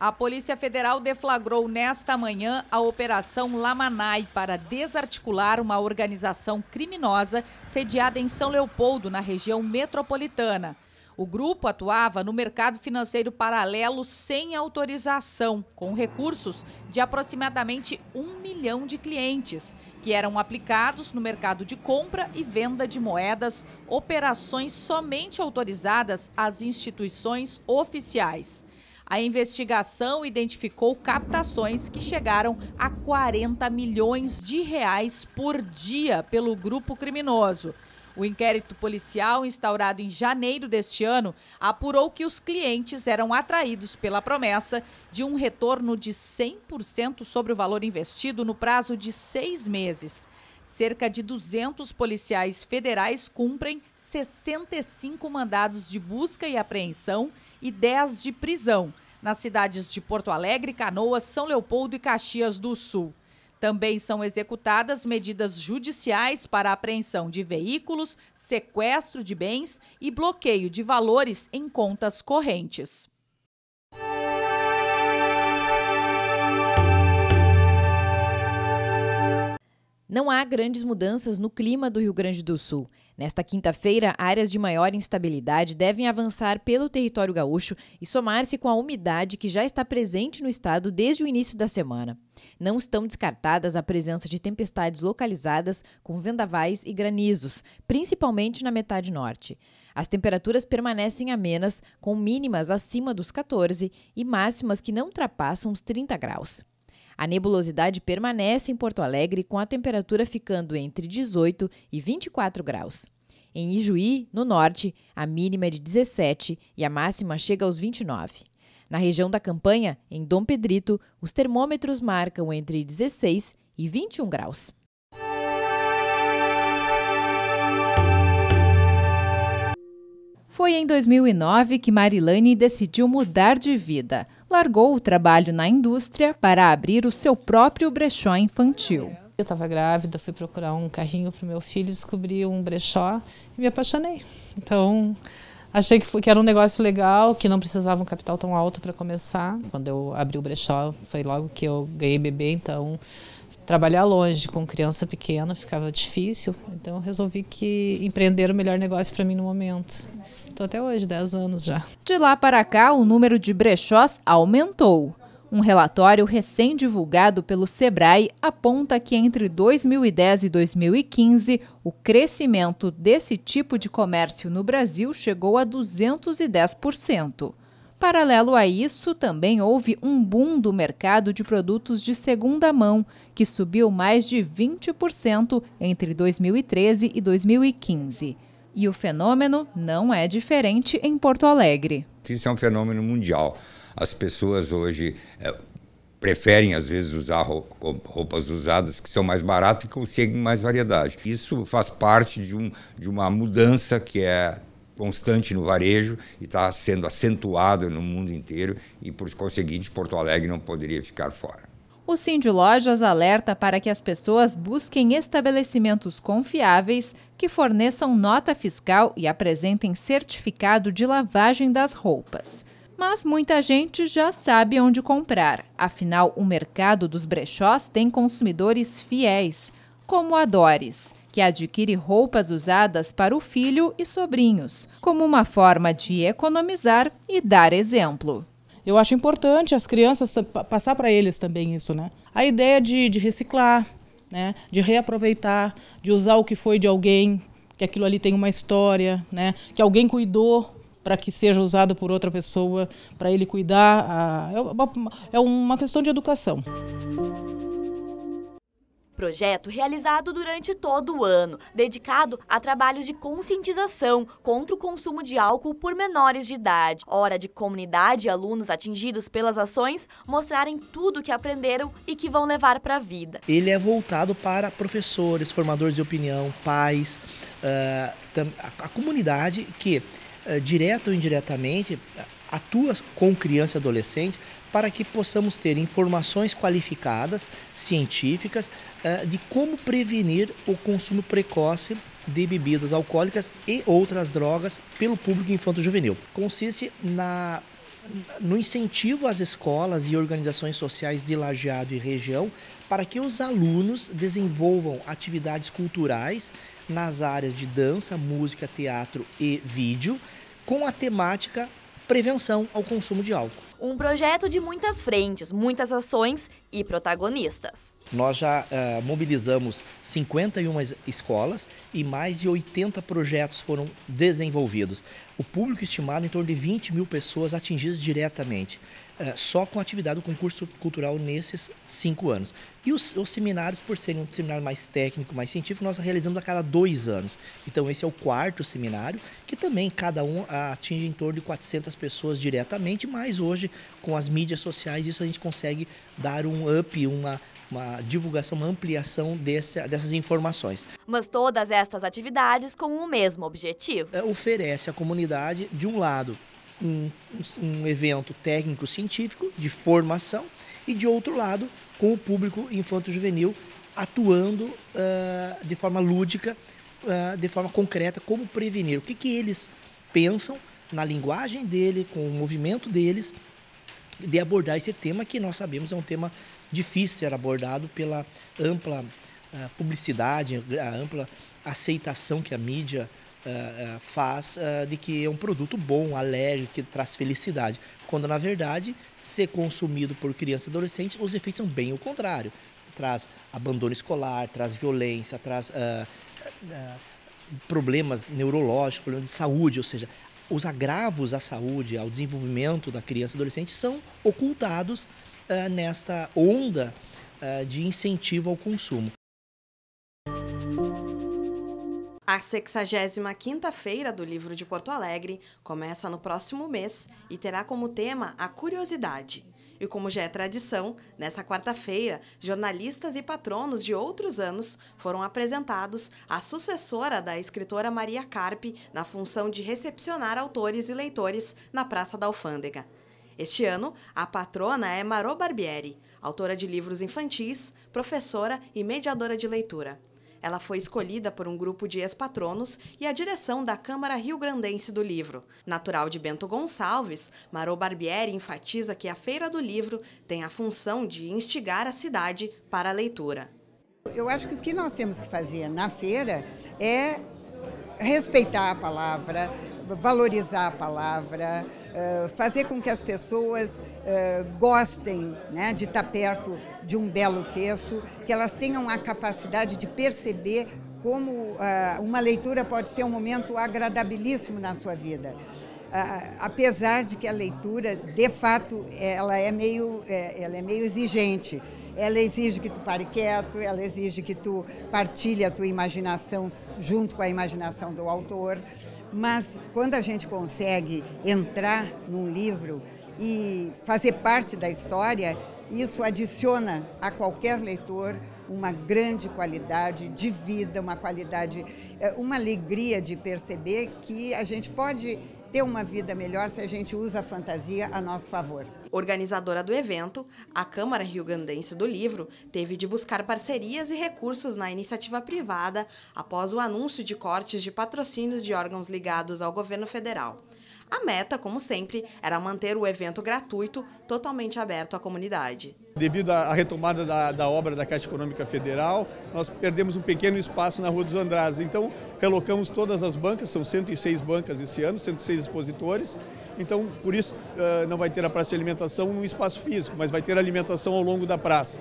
A Polícia Federal deflagrou nesta manhã a Operação Lamanai para desarticular uma organização criminosa sediada em São Leopoldo, na região metropolitana. O grupo atuava no mercado financeiro paralelo sem autorização, com recursos de aproximadamente um milhão de clientes, que eram aplicados no mercado de compra e venda de moedas, operações somente autorizadas às instituições oficiais. A investigação identificou captações que chegaram a 40 milhões de reais por dia pelo grupo criminoso. O inquérito policial, instaurado em janeiro deste ano, apurou que os clientes eram atraídos pela promessa de um retorno de 100% sobre o valor investido no prazo de seis meses. Cerca de 200 policiais federais cumprem 65 mandados de busca e apreensão e 10 de prisão, nas cidades de Porto Alegre, Canoas, São Leopoldo e Caxias do Sul. Também são executadas medidas judiciais para apreensão de veículos, sequestro de bens e bloqueio de valores em contas correntes. Não há grandes mudanças no clima do Rio Grande do Sul. Nesta quinta-feira, áreas de maior instabilidade devem avançar pelo território gaúcho e somar-se com a umidade que já está presente no estado desde o início da semana. Não estão descartadas a presença de tempestades localizadas com vendavais e granizos, principalmente na metade norte. As temperaturas permanecem amenas, com mínimas acima dos 14 e máximas que não ultrapassam os 30 graus. A nebulosidade permanece em Porto Alegre, com a temperatura ficando entre 18 e 24 graus. Em Ijuí, no norte, a mínima é de 17 e a máxima chega aos 29. Na região da campanha, em Dom Pedrito, os termômetros marcam entre 16 e 21 graus. Foi em 2009 que Marilane decidiu mudar de vida. Largou o trabalho na indústria para abrir o seu próprio brechó infantil. Eu estava grávida, fui procurar um carrinho para o meu filho, descobri um brechó e me apaixonei. Então, achei que, foi, que era um negócio legal, que não precisava um capital tão alto para começar. Quando eu abri o brechó, foi logo que eu ganhei bebê, então trabalhar longe com criança pequena ficava difícil, então eu resolvi que empreender o melhor negócio para mim no momento. Estou até hoje, 10 anos já. De lá para cá, o número de brechós aumentou. Um relatório recém-divulgado pelo Sebrae aponta que entre 2010 e 2015, o crescimento desse tipo de comércio no Brasil chegou a 210%. Paralelo a isso, também houve um boom do mercado de produtos de segunda mão, que subiu mais de 20% entre 2013 e 2015. E o fenômeno não é diferente em Porto Alegre. Isso é um fenômeno mundial. As pessoas hoje é, preferem, às vezes, usar roupas usadas que são mais baratas e conseguem mais variedade. Isso faz parte de, um, de uma mudança que é constante no varejo e está sendo acentuado no mundo inteiro e, por conseguinte, Porto Alegre não poderia ficar fora. O de Lojas alerta para que as pessoas busquem estabelecimentos confiáveis que forneçam nota fiscal e apresentem certificado de lavagem das roupas. Mas muita gente já sabe onde comprar, afinal, o mercado dos brechós tem consumidores fiéis, como a Doris que adquire roupas usadas para o filho e sobrinhos, como uma forma de economizar e dar exemplo. Eu acho importante as crianças passar para eles também isso, né? A ideia de, de reciclar, né? de reaproveitar, de usar o que foi de alguém, que aquilo ali tem uma história, né? que alguém cuidou para que seja usado por outra pessoa, para ele cuidar. Ah, é A... É uma questão de educação projeto realizado durante todo o ano, dedicado a trabalhos de conscientização contra o consumo de álcool por menores de idade. Hora de comunidade e alunos atingidos pelas ações mostrarem tudo o que aprenderam e que vão levar para a vida. Ele é voltado para professores, formadores de opinião, pais, eh, a comunidade que, eh, direta ou indiretamente, atua com crianças e adolescentes para que possamos ter informações qualificadas, científicas, eh, de como prevenir o consumo precoce de bebidas alcoólicas e outras drogas pelo público infanto-juvenil. Consiste na no incentivo às escolas e organizações sociais de Lajeado e região para que os alunos desenvolvam atividades culturais nas áreas de dança, música, teatro e vídeo, com a temática prevenção ao consumo de álcool. Um projeto de muitas frentes, muitas ações e protagonistas. Nós já uh, mobilizamos 51 escolas e mais de 80 projetos foram desenvolvidos. O público estimado é em torno de 20 mil pessoas atingidas diretamente, uh, só com a atividade do concurso cultural nesses cinco anos. E os, os seminários, por serem um seminário mais técnico, mais científico, nós realizamos a cada dois anos. Então esse é o quarto seminário, que também cada um atinge em torno de 400 pessoas diretamente, mas hoje com as mídias sociais, isso a gente consegue dar um up, uma, uma divulgação, uma ampliação desse, dessas informações. Mas todas estas atividades com o mesmo objetivo. É, oferece à comunidade, de um lado, um, um evento técnico-científico de formação e, de outro lado, com o público infanto-juvenil atuando uh, de forma lúdica, uh, de forma concreta, como prevenir. O que, que eles pensam na linguagem dele, com o movimento deles, de abordar esse tema que nós sabemos é um tema difícil ser abordado pela ampla uh, publicidade, a ampla aceitação que a mídia Uh, faz uh, de que é um produto bom, alegre, que traz felicidade. Quando, na verdade, ser consumido por criança e adolescente, os efeitos são bem o contrário. Traz abandono escolar, traz violência, traz problemas neurológicos, problemas de saúde, ou seja, os agravos à saúde, ao desenvolvimento da criança e adolescente são ocultados uh, nesta onda uh, de incentivo ao consumo. A 65ª Feira do Livro de Porto Alegre começa no próximo mês e terá como tema a curiosidade. E como já é tradição, nessa quarta-feira, jornalistas e patronos de outros anos foram apresentados à sucessora da escritora Maria Carpe na função de recepcionar autores e leitores na Praça da Alfândega. Este ano, a patrona é Marô Barbieri, autora de livros infantis, professora e mediadora de leitura. Ela foi escolhida por um grupo de ex-patronos e a direção da Câmara Rio Grandense do Livro. Natural de Bento Gonçalves, Marô Barbieri enfatiza que a Feira do Livro tem a função de instigar a cidade para a leitura. Eu acho que o que nós temos que fazer na feira é respeitar a palavra, valorizar a palavra, eh, fazer com que as pessoas eh, gostem né, de estar perto de um belo texto, que elas tenham a capacidade de perceber como eh, uma leitura pode ser um momento agradabilíssimo na sua vida. apesar de que a leitura, de fato, ela é meio, é, ela é meio exigente. Ela exige que tu pare quieto, ela exige que tu partilhe a tua imaginação junto com a imaginação do autor. Mas quando a gente consegue entrar num livro e fazer parte da história, isso adiciona a qualquer leitor uma grande qualidade de vida, uma qualidade, é, uma alegria de perceber que a gente pode ter uma vida melhor se a gente usa a fantasia a nosso favor. Organizadora do evento, a Câmara Rio Grandense do Livro teve de buscar parcerias e recursos na iniciativa privada após o anúncio de cortes de patrocínios de órgãos ligados ao governo federal. A meta, como sempre, era manter o evento gratuito, totalmente aberto à comunidade. Devido à retomada da, da, obra da Caixa Econômica Federal, nós perdemos um pequeno espaço na Rua dos Andradas. Então, relocamos todas as bancas, são 106 bancas esse ano, 106 expositores, então, por isso, eh, não vai ter a praça de alimentação num espaço físico, mas vai ter alimentação ao longo da praça.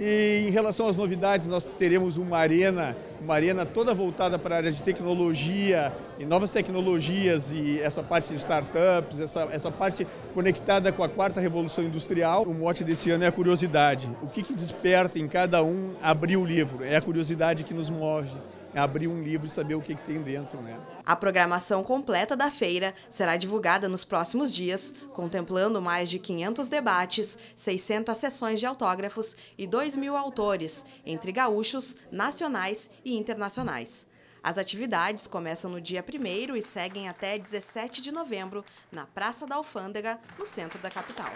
E em relação às novidades, nós teremos uma arena, uma arena toda voltada para a área de tecnologia e novas tecnologias e essa parte de startups, essa, essa parte conectada com a quarta revolução industrial. O mote desse ano é a curiosidade. O que, que desperta em cada um abrir o livro? É a curiosidade que nos move. É abrir um livro e saber o que, que tem dentro. Né? A programação completa da feira será divulgada nos próximos dias, contemplando mais de 500 debates, 600 sessões de autógrafos e 2 mil autores, entre gaúchos, nacionais e internacionais. As atividades começam no dia 1 e seguem até 17 de novembro, na Praça da Alfândega, no centro da capital.